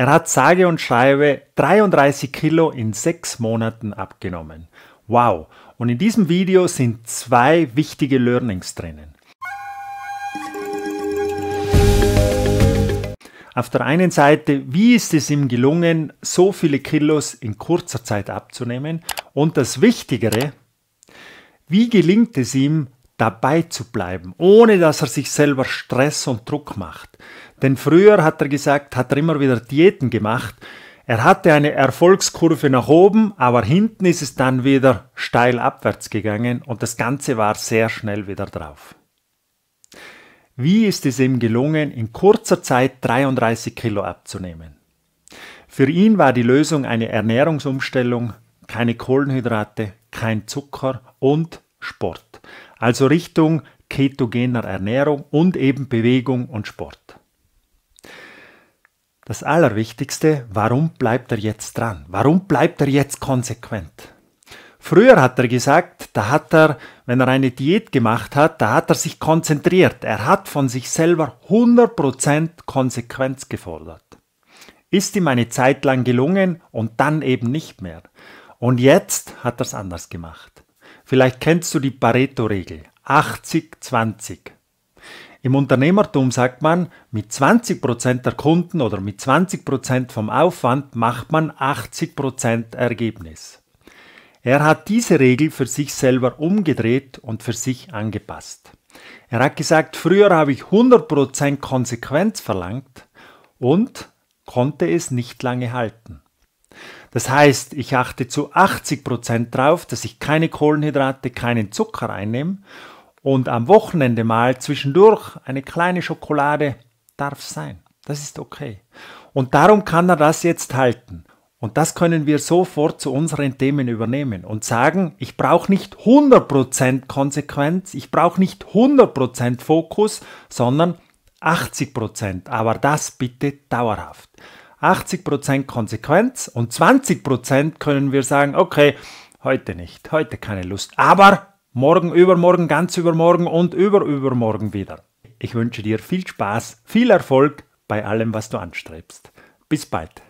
Er hat sage und schreibe 33 Kilo in sechs Monaten abgenommen. Wow! Und in diesem Video sind zwei wichtige Learnings drinnen. Auf der einen Seite, wie ist es ihm gelungen, so viele Kilos in kurzer Zeit abzunehmen? Und das Wichtigere, wie gelingt es ihm, dabei zu bleiben, ohne dass er sich selber Stress und Druck macht. Denn früher hat er gesagt, hat er immer wieder Diäten gemacht. Er hatte eine Erfolgskurve nach oben, aber hinten ist es dann wieder steil abwärts gegangen und das Ganze war sehr schnell wieder drauf. Wie ist es ihm gelungen, in kurzer Zeit 33 Kilo abzunehmen? Für ihn war die Lösung eine Ernährungsumstellung, keine Kohlenhydrate, kein Zucker und Sport. Also Richtung ketogener Ernährung und eben Bewegung und Sport. Das Allerwichtigste, warum bleibt er jetzt dran? Warum bleibt er jetzt konsequent? Früher hat er gesagt, da hat er, wenn er eine Diät gemacht hat, da hat er sich konzentriert. Er hat von sich selber 100% Konsequenz gefordert. Ist ihm eine Zeit lang gelungen und dann eben nicht mehr. Und jetzt hat er es anders gemacht. Vielleicht kennst du die Pareto-Regel 80-20. Im Unternehmertum sagt man, mit 20% der Kunden oder mit 20% vom Aufwand macht man 80% Ergebnis. Er hat diese Regel für sich selber umgedreht und für sich angepasst. Er hat gesagt, früher habe ich 100% Konsequenz verlangt und konnte es nicht lange halten. Das heißt, ich achte zu 80% darauf, dass ich keine Kohlenhydrate, keinen Zucker einnehme und am Wochenende mal zwischendurch eine kleine Schokolade darf sein. Das ist okay. Und darum kann er das jetzt halten. Und das können wir sofort zu unseren Themen übernehmen und sagen, ich brauche nicht 100% Konsequenz, ich brauche nicht 100% Fokus, sondern 80%, aber das bitte dauerhaft. 80% Konsequenz und 20% können wir sagen, okay, heute nicht, heute keine Lust, aber morgen, übermorgen, ganz übermorgen und überübermorgen wieder. Ich wünsche dir viel Spaß, viel Erfolg bei allem, was du anstrebst. Bis bald.